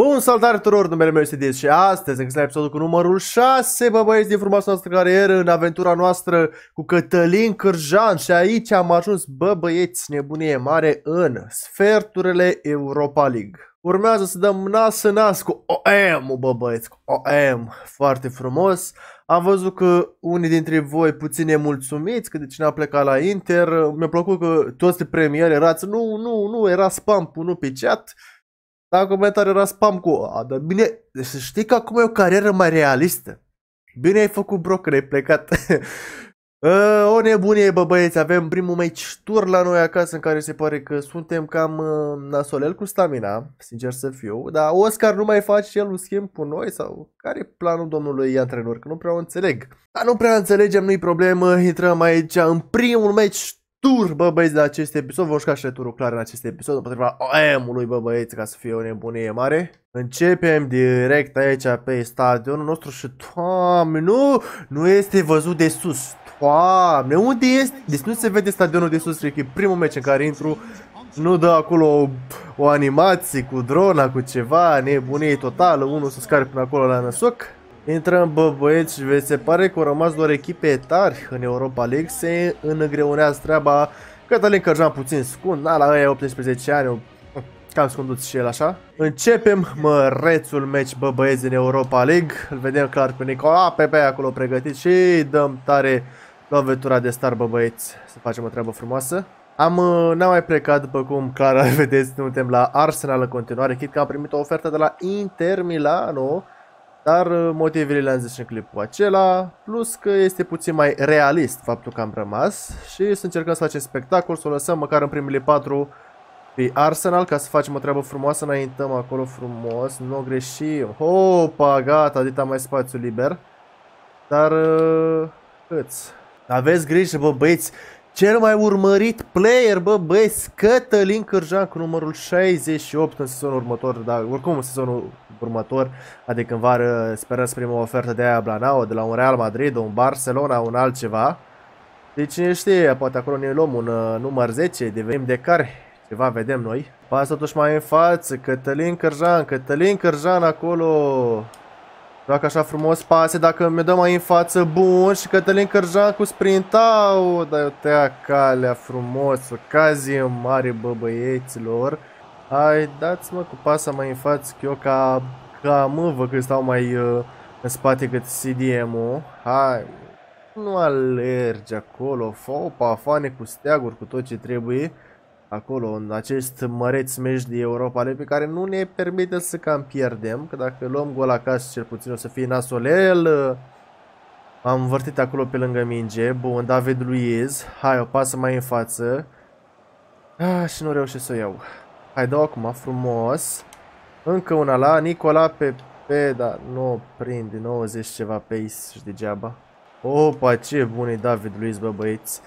Bun, salutare tuturor, numele meu este Diez și astăzi încă la episodul cu numărul 6, bă băieți din frumoasa noastră carieră, în aventura noastră cu Cătălin Cârjan și aici am ajuns, bă băieți, nebunie mare în sferturile Europa League. Urmează să dăm nas în nas cu OM, bă băieți, cu OM, foarte frumos. Am văzut că unii dintre voi puțin mulțumiți că de cine a plecat la Inter, mi-a plăcut că toți premieri erați, nu, nu, nu, era spam, nu pe chat. Da, comentariul era spam cu A, dar bine, deci să știi că acum e o carieră mai realistă. Bine ai făcut bro ai plecat. Ă, o nebunie, bă băieți, avem primul meci tur la noi acasă în care se pare că suntem cam ă, nasolel cu stamina, sincer să fiu. Dar Oscar nu mai face el un schimb cu noi sau care e planul domnului antrenor? Că nu prea o înțeleg. Dar nu prea înțelegem, nu-i problemă, intrăm aici în primul meci tur, bă băieți, de acest episod. vă juca și returul clar în acest episod, împotriva OM-ului, bă băieți, ca să fie o nebunie mare. Începem direct aici pe stadionul nostru și, toamne, nu, nu este văzut de sus. Toamne, unde este? Deci nu se vede stadionul de sus, e primul meci în care intru. Nu dă acolo o, o animație cu drona, cu ceva, nebunie totală, unul să scarpe până acolo la năsoc. Intrăm, bă, băieți, se pare că au rămas doar echipe tari în Europa League, se îngreunează treaba. Cătălin Cărjan puțin scund, na, la ăia 18 ani, cam scunduți și el așa. Începem mărețul meci, bă, băieți, din Europa League. Îl vedem clar pe Nicola pe acolo pregătit și dăm tare lovitura de star, bă, băieți, să facem o treabă frumoasă. Am, uh, n-am mai plecat, după cum clar vedeți, suntem la Arsenal în continuare, chit că am primit o ofertă de la Inter Milano, dar uh, motivele le-am zis în clipul acela, plus că este puțin mai realist faptul că am rămas și să încercăm să facem spectacol, să o lăsăm măcar în primele patru pe Arsenal ca să facem o treabă frumoasă, înaintăm acolo frumos, nu greșim. Opa, gata, dita mai spațiu liber. Dar câți? Uh, aveți grijă, bă, băieți, cel mai urmărit player, bă, băieți, Cătălin Cârjan cu numărul 68 în sezonul următor, dar oricum în sezonul următor, adică în vară sperăm să primim o ofertă de aia Blanao, de la un Real Madrid, un Barcelona, un altceva. Deci cine știe, poate acolo ne luăm un uh, număr 10, devenim de care, ceva vedem noi. Pasă totuși mai în față, Cătălin Cărjan, Cătălin Cărjan acolo... Joacă așa frumos pase, dacă mi dă mai în față, bun, și Cătălin Cărjan cu sprintau, dar eu tăia calea frumos, ocazie mare, bă, băieților. Hai, dați-mă cu pasa mai în față, că eu ca, ca mâvă că stau mai uh, în spate cât CDM-ul. Hai, nu alergi acolo, fă o pafane cu steaguri, cu tot ce trebuie. Acolo, în acest măreț meci de Europa League pe care nu ne permite să cam pierdem. Că dacă luăm gol acasă, cel puțin o să fie nasolel. am învârtit acolo pe lângă minge. Bun, David Luiz. Hai, o pasă mai în față. Ah, și nu reușesc să o iau. Hai, dau acum, frumos. Încă una la Nicola pe... P, dar nu prind, 90 ceva pace și degeaba. Opa, ce bun e David Luiz, bă băieți.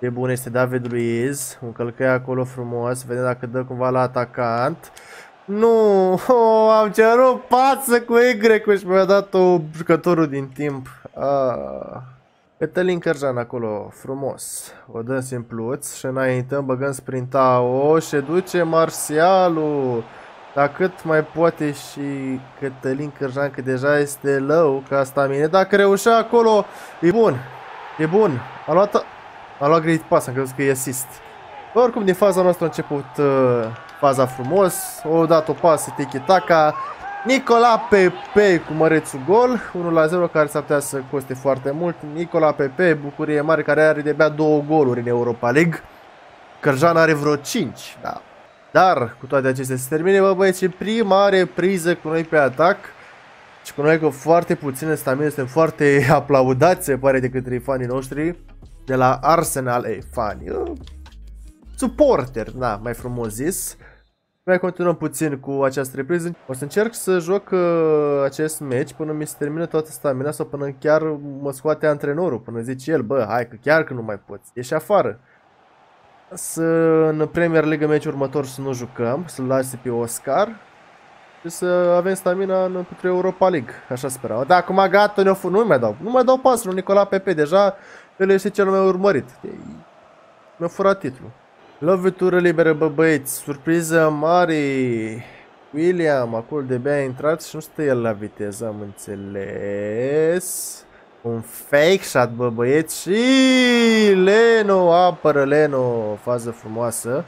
Ce bun este David Luiz. Un călcăi acolo frumos. Vedem dacă dă cumva la atacant. Nu, oh, am cerut pață cu Y și mi-a dat-o jucătorul din timp. Ah. Cătălin Cărjan acolo, frumos. O dăm simpluț și înaintăm, băgăm o, și duce Marsialul. Dar cât mai poate și Cătălin Cărjan, că deja este lău ca asta mine. Dacă reușea acolo, e bun. E bun. A luat, a luat great pass, am crezut că e assist. Oricum, din faza noastră a început uh, faza frumos. O dat o pasă, tiki-taka. Nicola Pepe cu mărețul gol, 1 la 0 care s-ar putea să coste foarte mult. Nicola Pepe, bucurie mare, care are de bea două goluri în Europa League. Cărjan are vreo 5, da. Dar, cu toate acestea, se termine, bă băieți, prima repriză cu noi pe atac. Și cu noi cu foarte puține stamine, suntem foarte aplaudați, se pare, de către fanii noștri de la Arsenal, ei, fani, uh, suporter, da, mai frumos zis. Mai continuăm puțin cu această repriză. O să încerc să joc uh, acest meci până mi se termină toată stamina sau până chiar mă scoate antrenorul, până zice el, bă, hai că chiar că nu mai poți, ieși afară. Să în Premier League meciul următor să nu jucăm, să-l lase pe Oscar și să avem stamina în pentru Europa League, așa sperau. Da, acum gata, ne nu mai dau, nu mai dau pasul, Nicola Pepe, deja el este cel mai urmărit. Mi-a furat titlul. Lovitură liberă, bă băieți, surpriză mare! William, acolo de bea a intrat și nu stă el la viteză, am înțeles. Un fake shot, bă băieți, și Leno, apără Leno, fază frumoasă.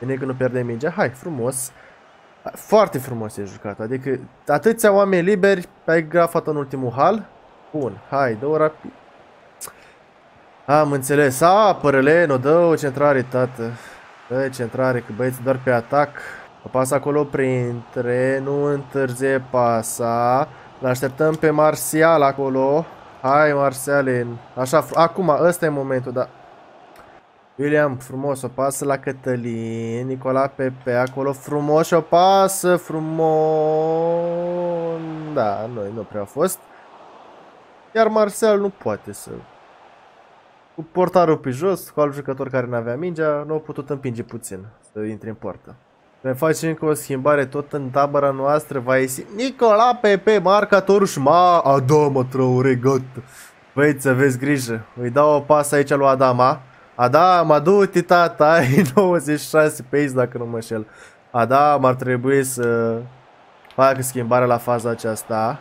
Bine că nu pierde mingea, hai, frumos. Foarte frumos e jucat, adică atâția oameni liberi, ai grafat în ultimul hal. Bun, hai, două rapid. Am înțeles. A, părăle, nu dă o centrare, tată. Dă centrare, că băieți doar pe atac. O Pasă acolo printre, nu întârzie pasa. L-așteptăm pe Marțial acolo. Hai, Marcialin. Așa, acum, ăsta e momentul, da. William, frumos, o pasă la Cătălin. Nicola Pepe acolo, frumos, o pasă, frumos. Da, noi nu prea a fost. Iar Marcel nu poate să cu portarul pe jos, cu alt jucător care nu avea mingea, nu au putut împinge puțin să intre în poartă. Ne facem cu o schimbare tot în tabăra noastră, va ieși Nicola Pepe, marcatorul și ma, Adama Traore, gata. Băi, să aveți grijă, îi dau o pasă aici lui Adama. Adama, du-te tata, ai 96 pe aici dacă nu mă șel. Adama ar trebui să facă schimbarea la faza aceasta.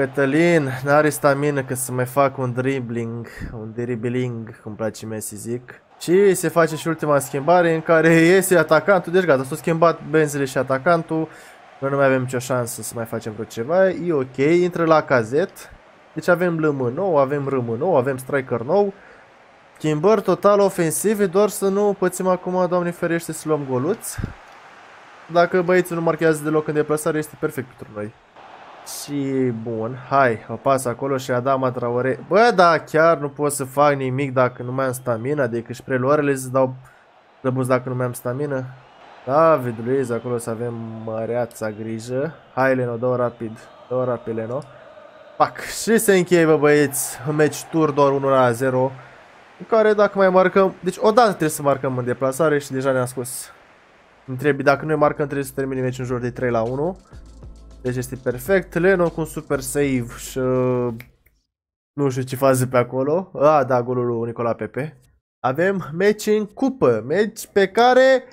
Cătălin, n-are stamina ca să mai fac un dribbling, un dribbling, cum place mie să zic. Și se face și ultima schimbare în care iese atacantul, deci gata, s-au schimbat benzile și atacantul. Noi nu mai avem nicio șansă să mai facem vreo ceva, e ok, intră la cazet. Deci avem LM nou, avem RM nou, avem striker nou. Schimbări total ofensive, doar să nu pățim acum, doamne ferește, să luăm goluți. Dacă băieții nu marchează deloc în deplasare, este perfect pentru noi. Și bun, hai, o pas acolo și Adama Traore. Bă, da, chiar nu pot să fac nimic dacă nu mai am stamina, adică și preluarele îți dau răbus dacă nu mai am stamina. David Luiz, acolo să avem măreața grijă. Hai, Leno, dă rapid, dă rapid, Leno. Pac, și se încheie, bă, băieți, meci tur doar 1 la 0. În care dacă mai marcăm, deci odată trebuie să marcăm în deplasare și deja ne am scos. Îmi trebuie, dacă noi marcăm trebuie să termine meciul în jur de 3 la 1. Deci este perfect. Leno cu un super save și... Uh, nu știu ce faze pe acolo. Ah, da, golul lui Nicola Pepe. Avem meci în cupă. Meci pe care...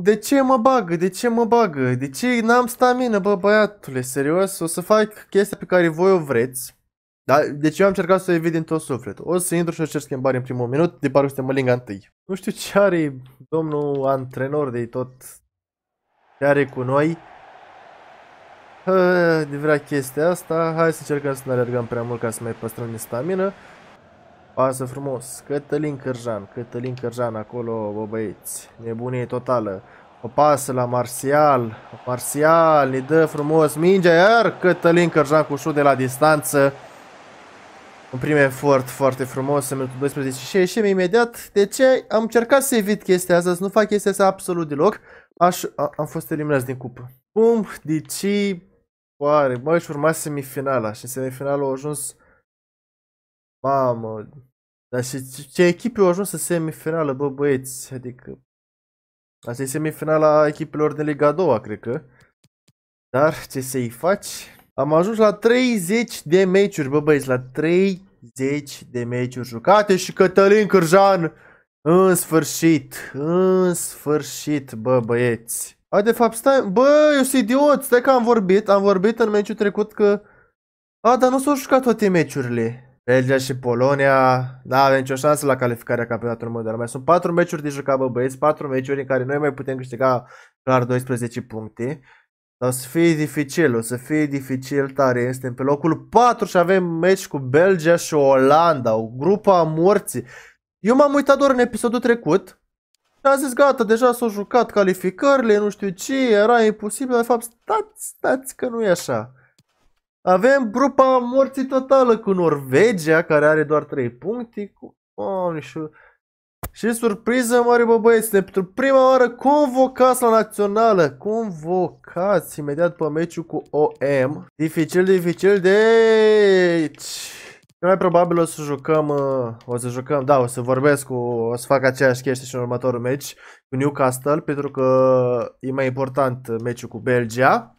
De ce mă bagă? De ce mă bagă? De ce n-am stamină, bă, băiatule? Serios? O să fac chestia pe care voi o vreți. Da? Deci eu am încercat să o evit din tot sufletul. O să intru și o cer schimbare în primul minut, de parcă suntem în linga întâi. Nu știu ce are domnul antrenor de tot ce are cu noi de vrea chestia asta. Hai să încercăm să ne alergăm prea mult ca să mai păstrăm din stamină. Pasă frumos. Cătălin Cărjan. Cătălin Cărjan acolo, bă băieți. Nebunie totală. O pasă la Marțial. Marțial ne dă frumos mingea, iar Cătălin Cărjan cu șut de la distanță. Un prim efort foarte frumos în minutul 12 și ieșim imediat. De ce? Am încercat să evit chestia asta, să nu fac chestia asta absolut deloc. Aș, a, am fost eliminat din cupă. de ce Oare, mă, și urma semifinala și în semifinală au ajuns Mamă, dar și ce echipe au ajuns în semifinală, bă băieți, adică Asta e semifinala echipelor de Liga 2, cred că Dar ce să-i faci? Am ajuns la 30 de meciuri, bă băieți, la 30 de meciuri jucate și Cătălin Cârjan în sfârșit, în sfârșit, bă băieți a, de fapt, stai, bă, eu sunt idiot, stai că am vorbit, am vorbit în meciul trecut că... A, dar nu s-au jucat toate meciurile. Belgia și Polonia, da, avem nicio șansă la calificarea campionatului mondial. Mai sunt 4 meciuri de jucat, bă, băieți, 4 meciuri în care noi mai putem câștiga clar 12 puncte. Dar o să fie dificil, o să fie dificil tare. Este pe locul 4 și avem meci cu Belgia și Olanda, o grupă a morții. Eu m-am uitat doar în episodul trecut, a zis, gata, deja s-au jucat calificările, nu știu ce, era imposibil. De fapt, stați, stați că nu e așa. Avem grupa morții totală cu Norvegia, care are doar 3 puncte. Cu... Oh, și... și surpriză mare, bă băieți, pentru prima oară convocați la națională. Convocați imediat pe meciul cu OM. Dificil, dificil, deci mai probabil o să jucăm, uh, o să jucăm, da, o să vorbesc cu, o să fac aceeași chestie și în următorul meci cu Newcastle, pentru că e mai important meciul cu Belgia.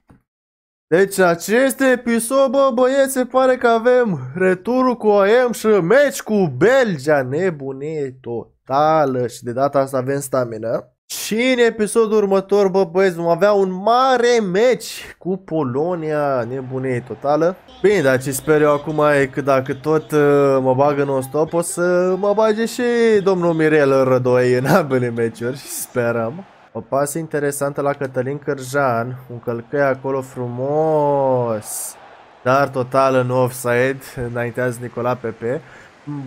Deci acest episod, bă, băieți, se pare că avem returul cu AM și meci cu Belgia, nebunie totală și de data asta avem stamina. Și în episodul următor, bă băieți, vom avea un mare meci cu Polonia, nebunie totală. Bine, dar ce sper eu acum e că dacă tot uh, mă bagă non-stop, o să mă bage și domnul Mirel Rădoi în ambele meciuri, sperăm. O pasă interesantă la Cătălin Cărjan, un călcăi acolo frumos, dar total în offside, înaintează Nicola Pepe.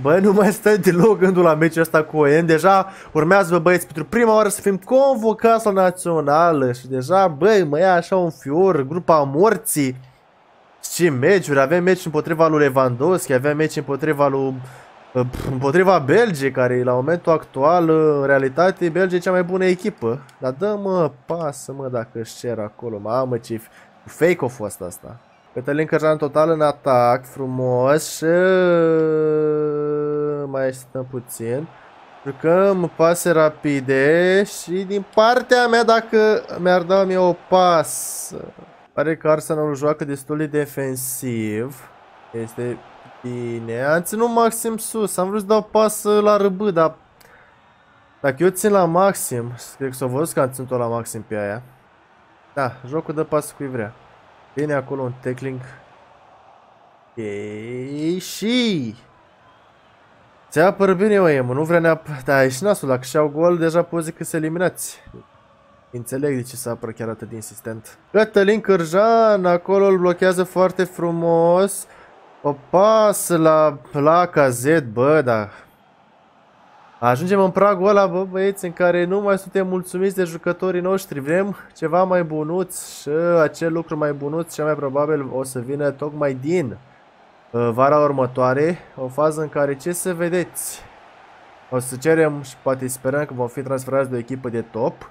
Bă, nu mai stai deloc gândul la meciul ăsta cu ON. Deja urmează, băieți, pentru prima oară să fim convocați la națională și deja, băi, mă ia așa un fior, grupa morții. Și meciuri, avem meci împotriva lui Lewandowski, avem meci împotriva lui împotriva Belgiei, care la momentul actual, în realitate, Belgia e cea mai bună echipă. Dar dă-mă, pasă mă dacă își cer acolo, mamă ce fake-o fost asta. Cătălin Cărjan total în atac, frumos și uh, mai stăm puțin. Jucăm pase rapide și din partea mea dacă mi-ar da mie o pas. Pare că Arsenalul joacă destul de defensiv. Este bine. Am ținut maxim sus. Am vrut să dau pas la râbă, dar... Dacă eu țin la maxim, cred că s-o văzut că am ținut-o la maxim pe aia. Da, jocul dă pas cu vrea. Bine acolo un tackling. Ei, și... Se apără bine OEM, nu vrea neapărat... Da, e și nasul, dacă și-au gol, deja poți zic că se eliminați. Înțeleg de ce se apără chiar atât de insistent. Cătălin Cârjan, acolo îl blochează foarte frumos. O pas la, placa Z, bă, da. Ajungem în pragul ăla, bă, băieți, în care nu mai suntem mulțumiți de jucătorii noștri. Vrem ceva mai bunuț și acel lucru mai bunuț cel mai probabil o să vină tocmai din uh, vara următoare. O fază în care ce să vedeți? O să cerem și poate sperăm că vom fi transferați de o echipă de top.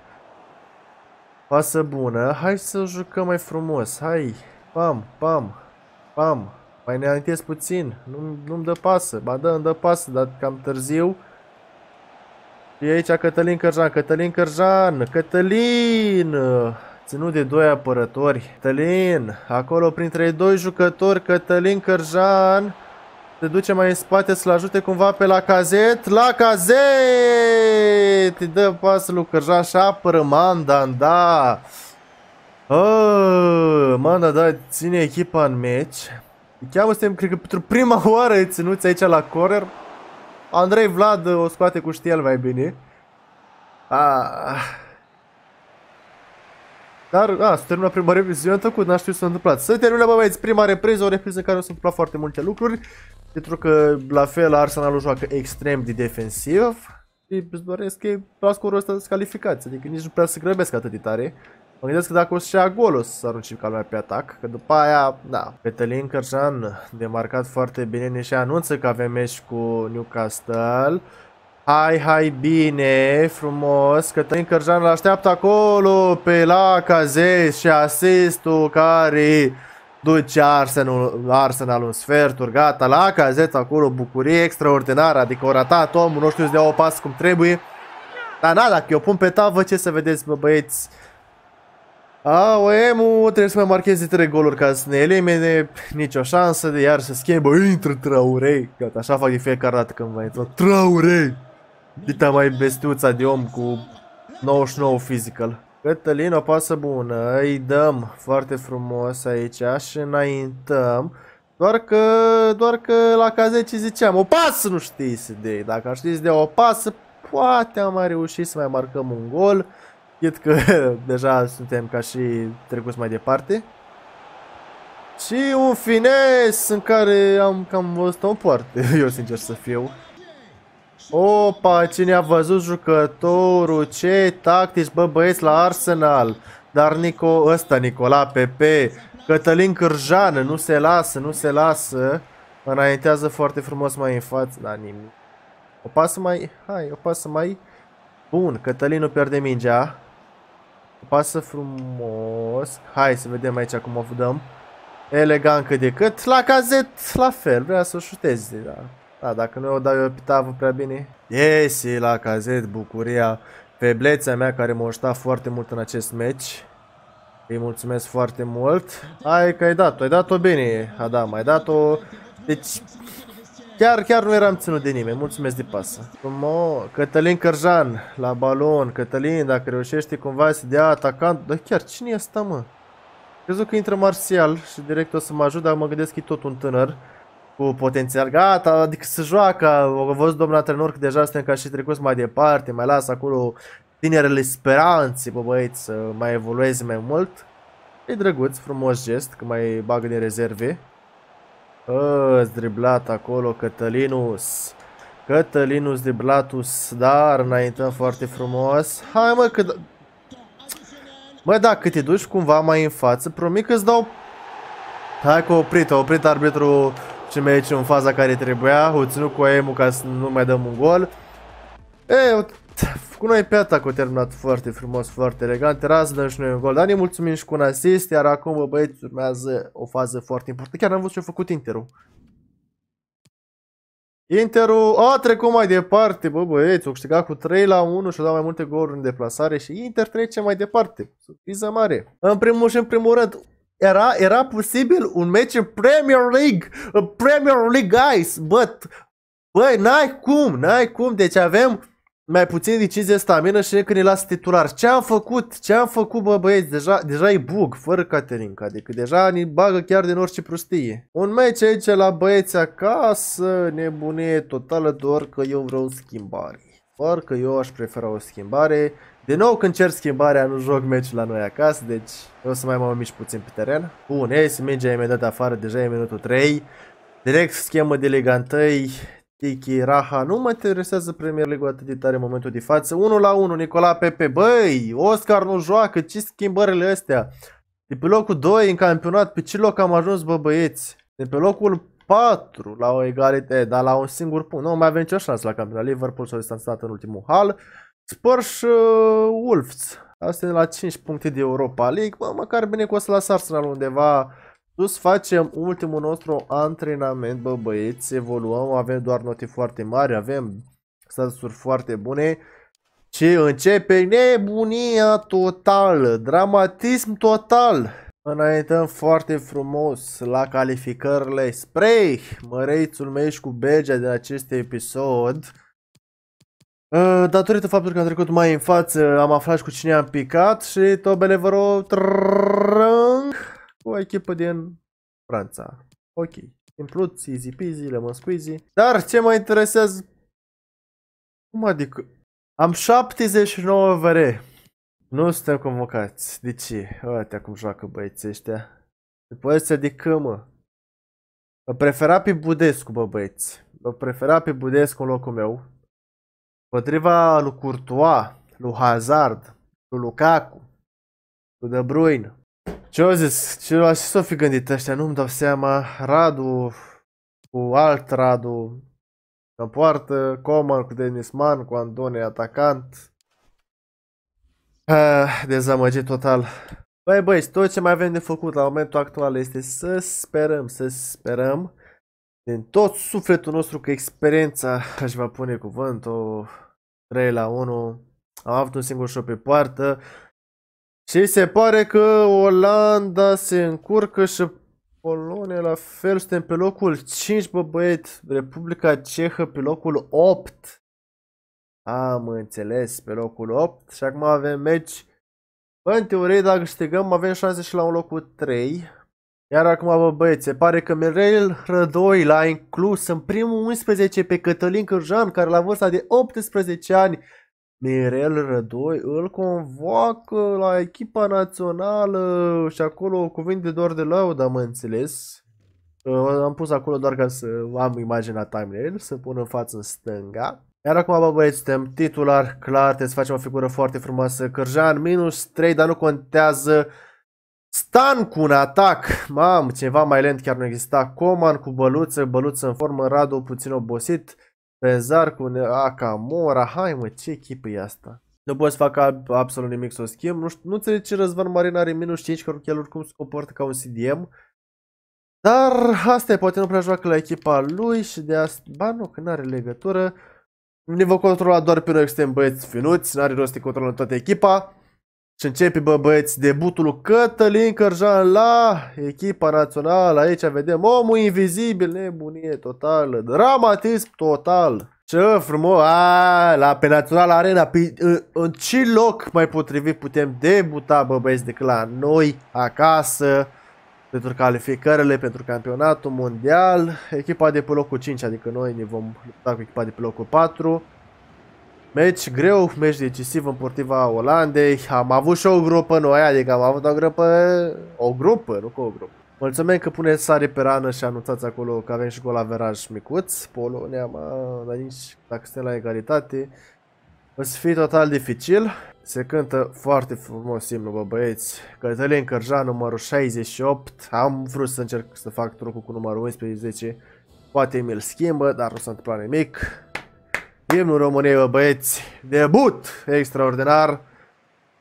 Pasă bună. Hai să jucăm mai frumos. Hai. Pam, pam, pam. Mai ne puțin. Nu-mi nu dă pasă. Ba da, îmi dă pasă, dar cam târziu. E aici Cătălin Cărjan, Cătălin Cărjan, Cătălin! Ținut de doi apărători. Cătălin, acolo printre doi jucători, Cătălin Cărjan se duce mai în spate să-l ajute cumva pe la cazet. La cazet! Îi dă pasul lui Cărjan și apără Mandanda. Oh, ăă, Mandanda ține echipa în meci. Chiar suntem, cred că pentru prima oară e ținuți aici la corner. Andrei Vlad o scoate cu știel mai bine. Ah. Dar, a, se termină prima am tăcut, n a știu ce s-a întâmplat. Să termină, bă, băieți, prima repriză, o repriză în care o să întâmpla foarte multe lucruri. Pentru că, la fel, Arsenalul joacă extrem de defensiv. Și îți doresc că la scorul ăsta descalificat, adică nici nu prea se grăbesc atât de tare. Mă gândesc că dacă o să ia golul să arunci lumea pe atac, că după aia, da. Petelin Cărșan, demarcat foarte bine, ne și anunță că avem meci cu Newcastle. Hai, hai, bine, frumos, Tălin Cărjan îl așteaptă acolo pe la Cazes și asistul care duce Arsenal, Arsenal un sferturi, gata, la Cazes acolo, bucurie extraordinară, adică o ratat omul, nu știu să dea o pas cum trebuie. Dar na, dacă eu pun pe tavă, ce să vedeți, bă, băieți, a, OM-ul trebuie să mai marcheze trei goluri ca să ne elimine, nicio șansă de iar să schimbă, intră traurei. gata, așa fac de fiecare dată când mai intră traurei. dita mai bestiuța de om cu 99 physical. Cătălin, o pasă bună, îi dăm foarte frumos aici și înaintăm, doar că, doar că la caz 10 ziceam, o pasă nu știți de, dacă ar știți de o pasă, poate am mai reușit să mai marcăm un gol, Chit că deja suntem ca și trecuți mai departe. Și un fines în care am cam văzut o poartă, eu sincer să fiu. Opa, cine a văzut jucătorul, ce tactici, bă băieți, la Arsenal. Dar Nico, ăsta, Nicola Pepe, Cătălin Cârjan, nu se lasă, nu se lasă. Înaintează foarte frumos mai în față, la da, nimic. O pasă mai, hai, o pasă mai. Bun, Cătălin nu pierde mingea. Pasă frumos. Hai să vedem aici cum o dăm. Elegant cât de cât. La cazet, la fel. Vrea să o șuteze, da. Da, dacă nu o dau eu tavă prea bine. Yes, la cazet, bucuria. Feblețea mea care m-a ajutat foarte mult în acest meci. Îi mulțumesc foarte mult. Hai că ai dat-o, ai dat-o bine, Adam, ai dat-o... Deci, Chiar, chiar nu eram ținut de nimeni. Mulțumesc de pasă. Frumos. Cătălin Cărjan la balon. Cătălin, dacă reușești cumva să dea atacant... Dar chiar, cine e asta, mă? Crezut că intră Martial și direct o să mă ajut, dar mă gândesc că e tot un tânăr cu potențial. Gata, adică se joacă. o văzut domnul antrenor că deja suntem ca și trecut mai departe. Mai las acolo tinerele speranțe, bă băieți, să mai evolueze mai mult. E drăguț, frumos gest, că mai bagă din rezerve. Îți ă, driblat acolo Cătălinus. Cătălinus driblatus, dar înaintăm foarte frumos. Hai mă, că... Da- mă, da, cât te duci cumva mai în față, promit că îți dau... Hai că oprit, a oprit arbitru ce merge în faza care trebuia, o ținut cu aemul ca să nu mai dăm un gol. E, cu noi pe atac a terminat foarte frumos, foarte elegant. Raz dă și noi un gol, dar ne mulțumim și cu un asist, iar acum, bă, băieți, urmează o fază foarte importantă. Chiar am văzut ce a făcut Interul. Interul a trecut mai departe, bă băieți, o câștigat cu 3 la 1 și a dat mai multe goluri în deplasare și Inter trece mai departe. Surpriză mare. În primul și în primul rând, era, era posibil un meci în Premier League, Premier League, guys, but, băi, n-ai cum, n-ai cum, deci avem mai puțin decizie stamina și când ne las titular. Ce am făcut? Ce am făcut, bă băieți? Deja, deja e bug, fără Caterinca, adică deja ne bagă chiar din orice prostie. Un match aici la băieți acasă, nebunie totală, doar că eu vreau schimbare. Doar că eu aș prefera o schimbare. Din nou când cer schimbarea, nu joc meciul la noi acasă, deci o să mai mă mișc puțin pe teren. Bun, ei se merge imediat afară, deja e minutul 3. Direct schemă de Liga Tiki Raha nu mă interesează Premier League atât de tare în momentul de față. 1 la 1, Nicola Pepe. Băi, Oscar nu joacă, ce schimbările astea? De pe locul 2 în campionat, pe ce loc am ajuns, bă băieți? De pe locul 4 la o egalitate, dar la un singur punct. Nu mai avem nicio șansă la campionat. Liverpool s-a distanțat în ultimul hal. Spurs uh, Wolves. Asta e la 5 puncte de Europa League. Bă, măcar bine că o să lasă Arsenal undeva Sus facem ultimul nostru antrenament, bă băieți, evoluăm, avem doar note foarte mari, avem statusuri foarte bune și începe nebunia totală, dramatism total. Înaintăm foarte frumos la calificările spre măreițul meș cu begea din acest episod. Ă, datorită faptului că am trecut mai în față, am aflat cu cine am picat și tobele Tobeleverul cu o echipă din Franța. Ok. Simpluț, easy peasy, lemon squeezy. Dar ce mă interesează? Cum adică? Am 79 VR. Nu suntem convocați. De ce? Uite cum joacă băieții ăștia. Se poate de cămă. Vă prefera pe Budescu, bă băieți. Vă prefera pe Budescu în locul meu. Potriva lui Courtois, lui Hazard, lui Lukaku, lui De Bruyne. Ce au zis? Ce au să fi gândit ăștia? Nu-mi dau seama. Radu cu alt Radu în poartă, Coman cu Man, cu Andone atacant. Ah, dezamăgit total. Băi băi, tot ce mai avem de făcut la momentul actual este să sperăm, să sperăm din tot sufletul nostru că experiența aș va pune cuvântul 3 la 1. Am avut un singur șop pe poartă, și se pare că Olanda se încurcă și Polonia la fel. Suntem pe locul 5, bă băiet. Republica Cehă pe locul 8. Am înțeles, pe locul 8. Și acum avem meci. Bă, în teorie, dacă câștigăm, avem șanse și la un locul 3. Iar acum, bă băieți, se pare că Mirel Rădoi l-a inclus în primul 11 pe Cătălin Cârjan, care la vârsta de 18 ani Mirel Rădoi îl convoacă la echipa națională și acolo cuvinte doar de laudă, am înțeles. Uh, am pus acolo doar ca să am imaginea timeline să pun în față în stânga. Iar acum, bă băieți, suntem titular clar, trebuie să facem o figură foarte frumoasă. Cărjan minus 3, dar nu contează. Stan cu un atac, mam, ceva mai lent chiar nu exista. Coman cu băluță, băluță în formă, Radu puțin obosit. Rezar cu Akamora, hai mă, ce echipă e asta? Nu poți să fac absolut nimic să o schimb. Nu, știu, nu înțeleg ce Răzvan Marin are minus 5, că el oricum se comportă ca un CDM. Dar asta e, poate nu prea joacă la echipa lui și de asta... Ba nu, că n-are legătură. Ne vă controla doar pe noi, suntem băieți finuți, n-are rost să controlăm toată echipa. Și începe, bă, băieți, debutul lui Cătălin Cărjan la echipa națională. Aici vedem omul invizibil, nebunie totală, dramatism total. Ce frumos, a, la pe Național Arena, pe, în, în ce loc mai potrivit putem debuta, bă, băieți, decât la noi, acasă, pentru calificările pentru campionatul mondial, echipa de pe locul 5, adică noi ne vom lupta cu echipa de pe locul 4. Meci greu, meci decisiv împotriva Olandei. Am avut și o grupă noi, adică am avut o grupă... O grupă, nu cu o grupă. Mulțumim că puneți sare pe rană și anunțați acolo că avem și gol averaj micuț. Polonia, mă, dar nici dacă suntem la egalitate, o să fie total dificil. Se cântă foarte frumos simnul, bă băieți. Cătălin Cărja, numărul 68. Am vrut să încerc să fac trucul cu numărul 11, Poate mi-l schimbă, dar nu s-a întâmplat nimic. Imnul României, bă, băieți, debut extraordinar,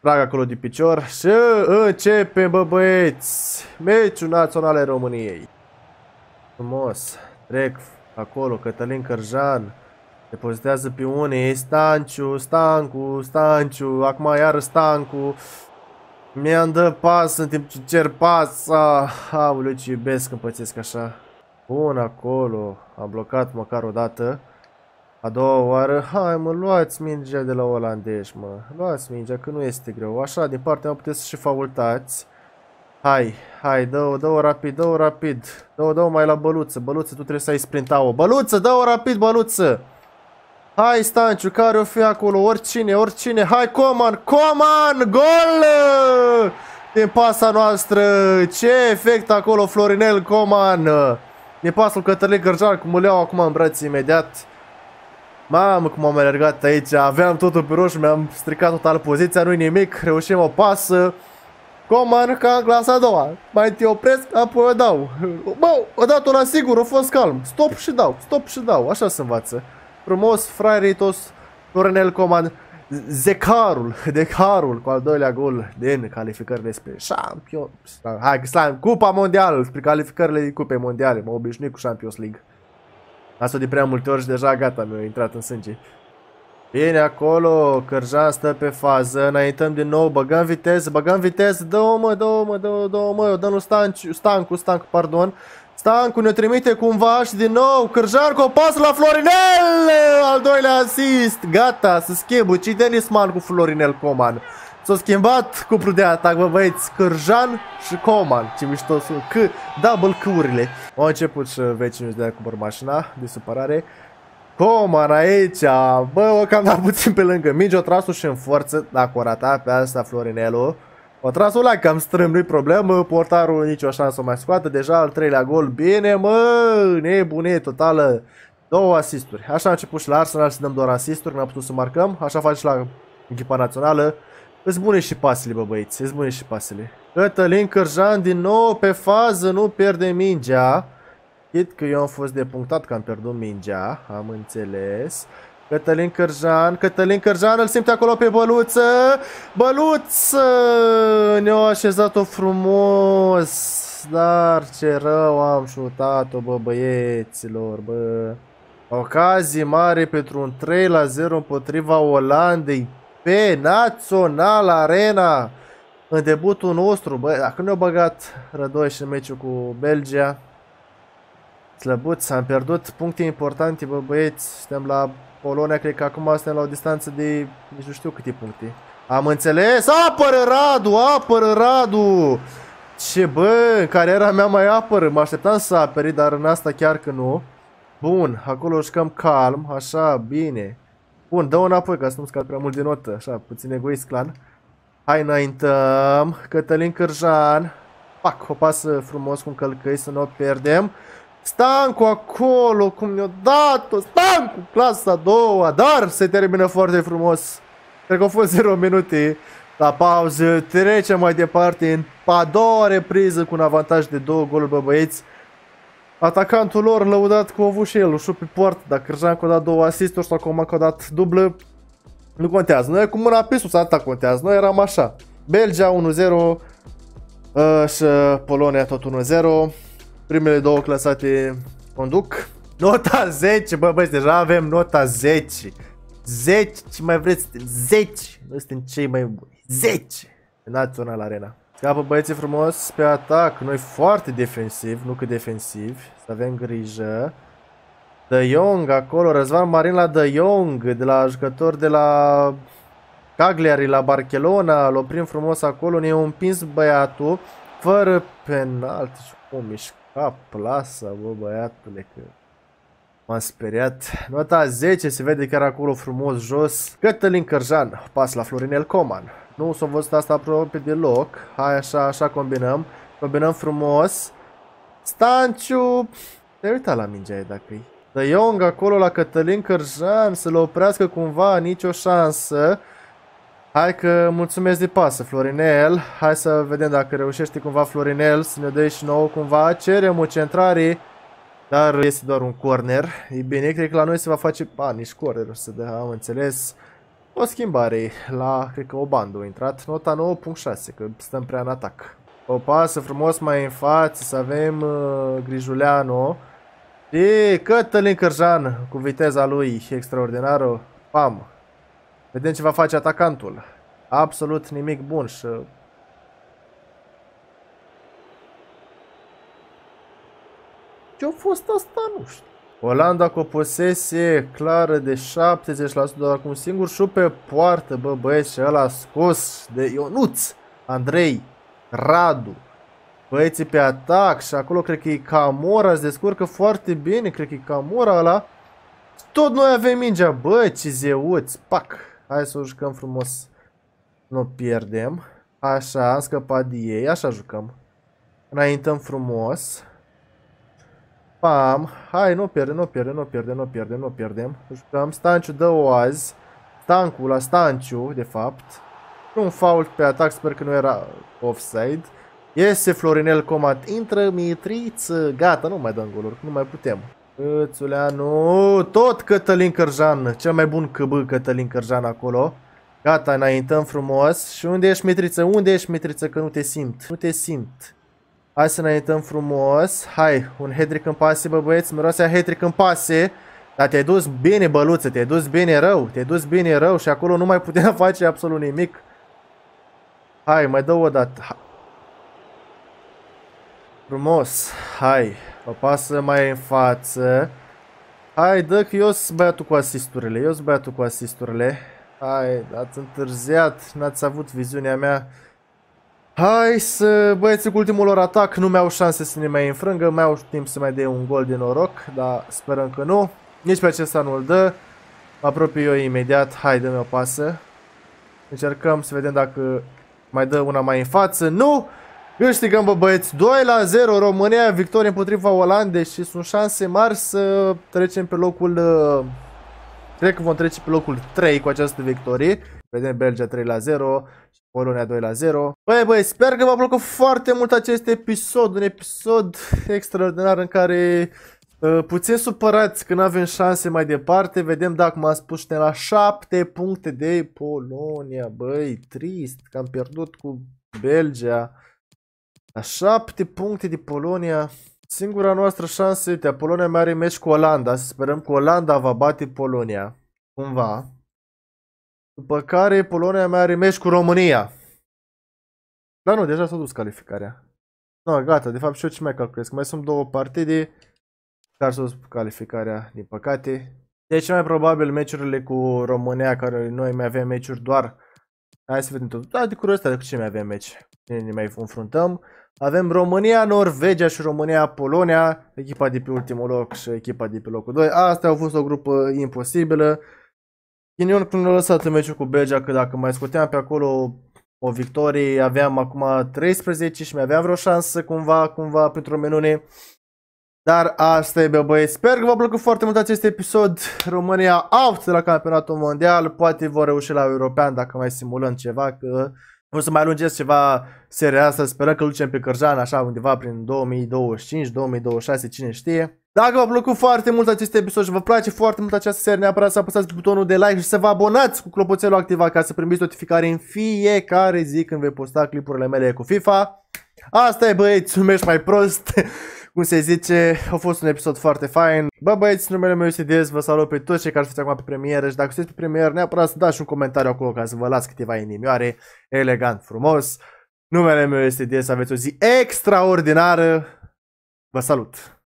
trag acolo de picior și începem, bă, băieți, meciul național al României. Frumos, trec acolo, Cătălin Cărjan, depozitează pe unii, Stanciu, Stancu, Stanciu, acum iar Stancu, mi-am dă pas, timp ce cer pas, ah, aoleu, ce iubesc când pățesc așa. Bun, acolo, am blocat măcar o dată. A doua oară, hai mă, luați mingea de la olandești, mă. Luați mingea, că nu este greu. Așa, din partea mea puteți să și faultați. Hai, hai, dă-o, dă-o rapid, dă-o rapid. Dă-o, dă-o mai la băluță. Băluță, tu trebuie să ai sprinta-o. Băluță, dă-o rapid, băluță! Hai, Stanciu, care o fi acolo? Oricine, oricine. Hai, Coman, Coman, gol! Din pasa noastră. Ce efect acolo, Florinel Coman. Din pasul Cătălin Gărjar, cum îl iau acum în braț imediat. Mamă, cum am alergat aici, aveam totul pe roșu, mi-am stricat total poziția, nu-i nimic, reușim o pasă. Coman ca în clasa a doua. Mai te opresc, apoi o dau. Bă, o dat la sigur, a fost calm. Stop și dau, stop și dau, așa se învață. Frumos, fraieritos, Coronel Coman, Zecarul, Decarul cu al doilea gol din calificările spre Champions. Hai, Slam, Cupa Mondială, spre calificările Cupe Mondiale, mă obișnuit cu Champions League. Asta de prea multe ori și deja gata, mi-a intrat în sânge. Bine, acolo, cărja stă pe fază, înaintăm din nou, băgăm viteză, băgăm viteză, dă-o mă, dă-o mă, dă-o, dă-o mă, dă-o Stancu, Stancu, Stancu, pardon. Stancu ne trimite cumva și din nou, Cărjan cu o pasă la Florinel, al doilea asist, gata, să schimbă, ci Denis Man cu Florinel Coman. S-a schimbat cuplul de atac, bă băieți, Cârjan și Coman. Ce mișto sunt, C, double C-urile. Au început și vecinii de cumpăr mașina, de supărare. Coman aici, bă, o cam dat puțin pe lângă. Minge o trasul și în forță, dacă o rata pe asta Florinelu. O trasul la cam strâm, nu-i problemă, portarul nicio șansă o mai scoată, deja al treilea gol, bine mă, nebune, totală. Două asisturi, așa a început și la Arsenal să dăm doar asisturi, n-am putut să marcăm, așa face și la echipa națională. Îți bune și pasele, bă băieți, îți bune și pasele. Cătălin Cârjan din nou pe fază, nu pierde mingea. Chit că eu am fost depunctat că am pierdut mingea, am înțeles. Cătălin Cărjan, Cătălin Cărjan îl simte acolo pe Băluță. Băluță! Ne-au așezat-o frumos. Dar ce rău am șutat-o, bă băieților, bă. Ocazie mare pentru un 3 la 0 împotriva Olandei pe Național Arena în debutul nostru. Băi, dacă ne-au băgat Rădoi și în meciul cu Belgia, slăbuți, am pierdut puncte importante, bă, băieți, suntem la Polonia, cred că acum suntem la o distanță de nici nu știu câte puncte. Am înțeles, apără Radu, apără Radu! Ce bă, în cariera mea mai apără, mă așteptam să aperi, dar în asta chiar că nu. Bun, acolo jucăm calm, așa, bine. Bun, dă-o înapoi ca să nu scad prea mult din notă, așa, puțin egoist clan. Hai, înaintăm, Cătălin Cârjan. Fac, o pasă frumos cum călcăi să nu o pierdem. Stancu acolo, cum ne-o dat-o, Stancu, clasa a doua, dar se termină foarte frumos. Cred că au fost 0 minute la pauză, trecem mai departe în a doua repriză cu un avantaj de două goluri, bă băieți. Atacantul lor lăudat cu avut și el, ușor pe poartă, dacă Crjancu a dat două asisturi sau cum a dat dublă, nu contează. Noi cu mâna pe sus, atâta contează. Noi eram așa. Belgia 1-0 uh, și Polonia tot 1-0. Primele două clasate conduc. Nota 10, bă, băi, deja avem nota 10. 10, ce mai vreți? 10. Noi suntem cei mai buni. 10. Național Arena. Capă băieții frumos pe atac. Noi foarte defensiv, nu cât defensiv. Să avem grijă. De Jong acolo, Răzvan Marin la De Jong, de la jucător de la Cagliari, la Barcelona, îl oprim frumos acolo, ne-a împins băiatul, fără penalti, cum ești cap, lasă, bă, băiatule, că m a speriat. Nota 10, se vede chiar acolo frumos jos. Cătălin Cărjan, pas la Florinel Coman. Nu s-a văzut asta aproape deloc. Hai așa, așa combinăm. Combinăm frumos. Stanciu... Te uita la mingea e dacă e. De Young acolo la Cătălin Cărjan să l oprească cumva, nicio șansă. Hai că mulțumesc de pasă, Florinel. Hai să vedem dacă reușește cumva Florinel să ne dea și nouă cumva. Cerem o centrare. Dar este doar un corner. E bine, cred că la noi se va face... A, nici corner o să dea, am înțeles. O schimbare la, cred că, o bandă a intrat. Nota 9.6, că stăm prea în atac. O pasă frumos mai în față, să avem uh, Grijuleanu. Și Cătălin Cărjan, cu viteza lui extraordinară. Pam! Vedem ce va face atacantul. Absolut nimic bun și Ce-a fost asta? Nu știu. Olanda cu o posesie clară de 70%, dar cu un singur șut pe poartă, bă băieți, și ăla scos de Ionuț, Andrei, Radu. Băieții pe atac și acolo cred că e Camora, se descurcă foarte bine, cred că e Camora ăla. Tot noi avem mingea, bă, ce zeuți, pac. Hai să o jucăm frumos. Nu pierdem. Așa, am scăpat de ei, așa jucăm. Înaintăm frumos. Pam. Hai, nu pierde, nu pierde, nu pierde, nu pierde, nu pierdem. Jucăm. Stanciu dă-o azi. Stancul la Stanciu, de fapt. Un fault pe atac, sper că nu era offside. Iese Florinel Comat, intră Mitriță, gata, nu mai dăm goluri, nu mai putem. nu, tot Cătălin Cărjan, cel mai bun căbă Cătălin Cărjan acolo. Gata, înaintăm frumos. Și unde ești Mitriță? Unde ești Mitriță? Că nu te simt. Nu te simt. Hai să înaintăm frumos. Hai, un hatric în pase, bă băieți, miroase hatric în pase. Dar te-ai dus bine, băluță, te-ai dus bine rău, te-ai dus bine rău și acolo nu mai puteam face absolut nimic. Hai, mai dă o dată. Frumos, hai, o pasă mai în față. Hai, dă că eu sunt băiatul cu asisturile, eu sunt băiatul cu asisturile. Hai, ați întârziat, n-ați avut viziunea mea. Hai să... Băieții cu ultimul lor atac nu mai au șanse să ne mai înfrângă. Mai au timp să mai dea un gol de noroc, dar sperăm că nu. Nici pe acesta nu-l dă. Mă apropii eu imediat. Hai, dă-mi o pasă. Încercăm să vedem dacă mai dă una mai în față. Nu! Câștigăm, bă, băieți. 2 la 0 România, victorie împotriva Olandei și sunt șanse mari să trecem pe locul... Uh, cred că vom trece pe locul 3 cu această victorie. Vedem Belgia 3 la 0 Polonia 2 la 0. Băi, băi, sper că v-a plăcut foarte mult acest episod, un episod extraordinar în care uh, puțin supărați că nu avem șanse mai departe. Vedem dacă m-am spus ne la 7 puncte de Polonia, băi, trist că am pierdut cu Belgia. La 7 puncte de Polonia, singura noastră șansă, uite, Polonia mai are meci cu Olanda, să sperăm că Olanda va bate Polonia, cumva. După care Polonia mai are meci cu România. Dar nu, deja s-a dus calificarea. Nu, no, gata, de fapt și eu ce mai calculez, mai sunt două partide care s-a dus calificarea, din păcate. Deci mai probabil meciurile cu România, care noi mai avem meciuri doar. Hai să vedem tot. Da, de curiozitate cu ce mai avem meci. Ne, ne mai confruntăm. Avem România, Norvegia și România, Polonia, echipa de pe ultimul loc și echipa de pe locul 2. Asta au fost o grupă imposibilă. Ghinion când a lăsat în meciul cu Belgia, că dacă mai scoteam pe acolo o victorie, aveam acum 13 și mai aveam vreo șansă cumva, cumva pentru Menune. Dar asta e, bă, băie. Sper că v-a plăcut foarte mult acest episod. România out de la campionatul mondial. Poate vor reuși la european dacă mai simulăm ceva, că o să mai lungesc ceva seria asta, sperăm că lucem pe Cărjan așa undeva prin 2025-2026, cine știe. Dacă v-a plăcut foarte mult acest episod și vă place foarte mult această serie, neapărat să apăsați pe butonul de like și să vă abonați cu clopoțelul activat ca să primiți notificare în fiecare zi când vei posta clipurile mele cu FIFA. Asta e băieți, mergi mai prost cum se zice, a fost un episod foarte fain. Bă băieți, numele meu este Diez, vă salut pe toți cei care sunteți acum pe premieră și dacă sunteți pe premieră neapărat să dați un comentariu acolo ca să vă las câteva inimioare, elegant, frumos. Numele meu este Diez, aveți o zi extraordinară, vă salut!